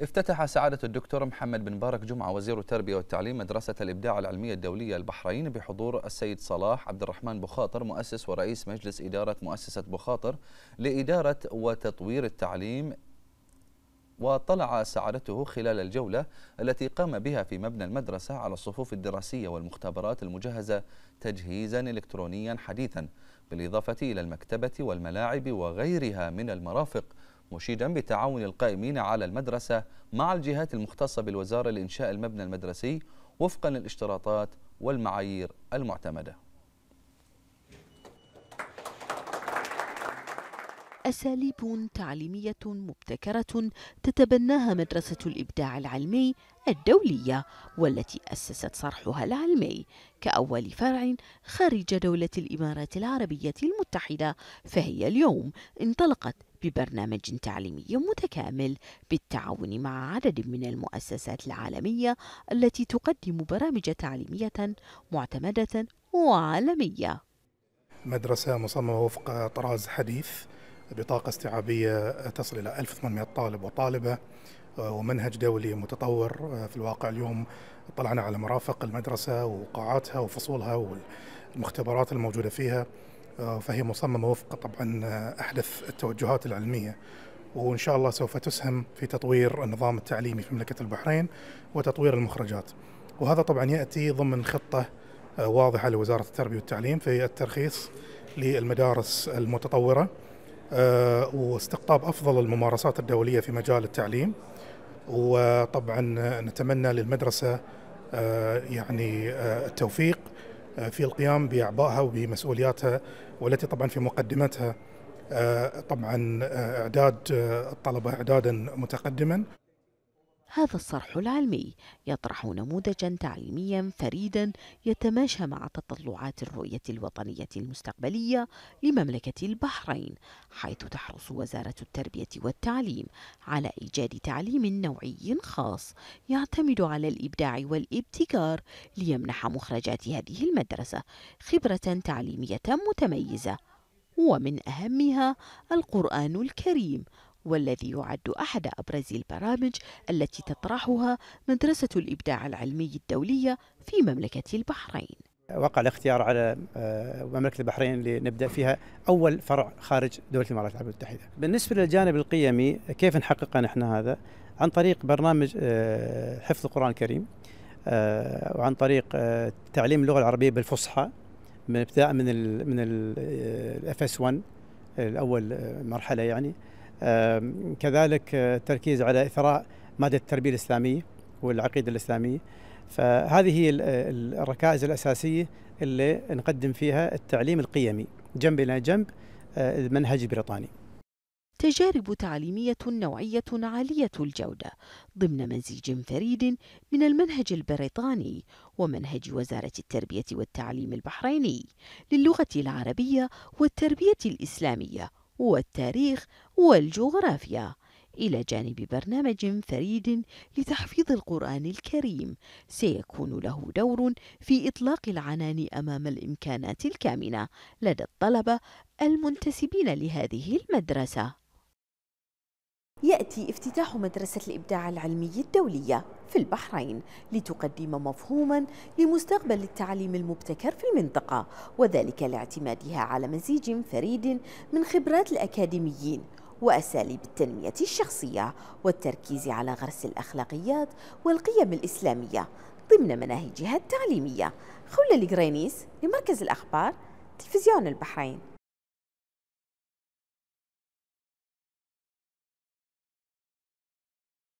افتتح سعادة الدكتور محمد بن مبارك جمعة وزير التربية والتعليم مدرسة الإبداع العلمية الدولية البحرين بحضور السيد صلاح عبد الرحمن بخاطر مؤسس ورئيس مجلس إدارة مؤسسة بخاطر لإدارة وتطوير التعليم وطلع سعادته خلال الجولة التي قام بها في مبنى المدرسة على الصفوف الدراسية والمختبرات المجهزة تجهيزا إلكترونيا حديثا بالإضافة إلى المكتبة والملاعب وغيرها من المرافق مشيدا بتعاون القائمين على المدرسة مع الجهات المختصة بالوزارة لإنشاء المبنى المدرسي وفقا للاشتراطات والمعايير المعتمدة أساليب تعليمية مبتكرة تتبناها مدرسة الإبداع العلمي الدولية والتي أسست صرحها العلمي كأول فرع خارج دولة الإمارات العربية المتحدة فهي اليوم انطلقت ببرنامج تعليمي متكامل بالتعاون مع عدد من المؤسسات العالمية التي تقدم برامج تعليمية معتمدة وعالمية. مدرسة مصممة وفق طراز حديث بطاقة استيعابية تصل إلى 1800 طالب وطالبة ومنهج دولي متطور في الواقع اليوم طلعنا على مرافق المدرسة وقاعاتها وفصولها والمختبرات الموجودة فيها آه، فهي مصممة وفق طبعا آه، أحدث التوجهات العلمية وإن شاء الله سوف تسهم في تطوير النظام التعليمي في مملكة البحرين وتطوير المخرجات وهذا طبعا يأتي ضمن خطة آه، واضحة لوزارة التربية والتعليم في الترخيص للمدارس المتطورة واستقطاب أفضل الممارسات الدولية في مجال التعليم وطبعا نتمنى للمدرسة يعني التوفيق في القيام باعبائها وبمسؤولياتها والتي طبعا في مقدمتها آه، طبعا آه، اعداد آه، الطلبه اعدادا متقدما هذا الصرح العلمي يطرح نموذجا تعليميا فريدا يتماشى مع تطلعات الرؤية الوطنية المستقبلية لمملكة البحرين حيث تحرص وزارة التربية والتعليم على إيجاد تعليم نوعي خاص يعتمد على الإبداع والابتكار ليمنح مخرجات هذه المدرسة خبرة تعليمية متميزة ومن أهمها القرآن الكريم والذي يعد أحد أبرز البرامج التي تطرحها مدرسة الإبداع العلمي الدولية في مملكة البحرين وقع الاختيار على آه، مملكة البحرين لنبدأ فيها أول فرع خارج دولة الإمارات العربية المتحدة بالنسبة للجانب القيمي كيف نحقق نحن هذا عن طريق برنامج آه، حفظ القرآن الكريم آه، وعن طريق تعليم اللغة العربية بالفصحى من ابتداء من الـ من الاف اس 1 الاول مرحله يعني كذلك آه، التركيز على إثراء مادة التربية الإسلامية والعقيدة الإسلامية فهذه هي آه، الركائز الأساسية اللي نقدم فيها التعليم القيمي جنب إلى جنب آه، المنهج البريطاني تجارب تعليمية نوعية عالية الجودة ضمن مزيج فريد من المنهج البريطاني ومنهج وزارة التربية والتعليم البحريني للغة العربية والتربية الإسلامية والتاريخ والجغرافيا إلى جانب برنامج فريد لتحفيظ القرآن الكريم سيكون له دور في إطلاق العنان أمام الإمكانات الكامنة لدى الطلبة المنتسبين لهذه المدرسة يأتي افتتاح مدرسة الإبداع العلمي الدولية في البحرين لتقدم مفهوما لمستقبل التعليم المبتكر في المنطقة وذلك لاعتمادها على مزيج فريد من خبرات الأكاديميين وأساليب التنمية الشخصية والتركيز على غرس الأخلاقيات والقيم الإسلامية ضمن مناهجها التعليمية خولة القرينيس لمركز الأخبار تلفزيون البحرين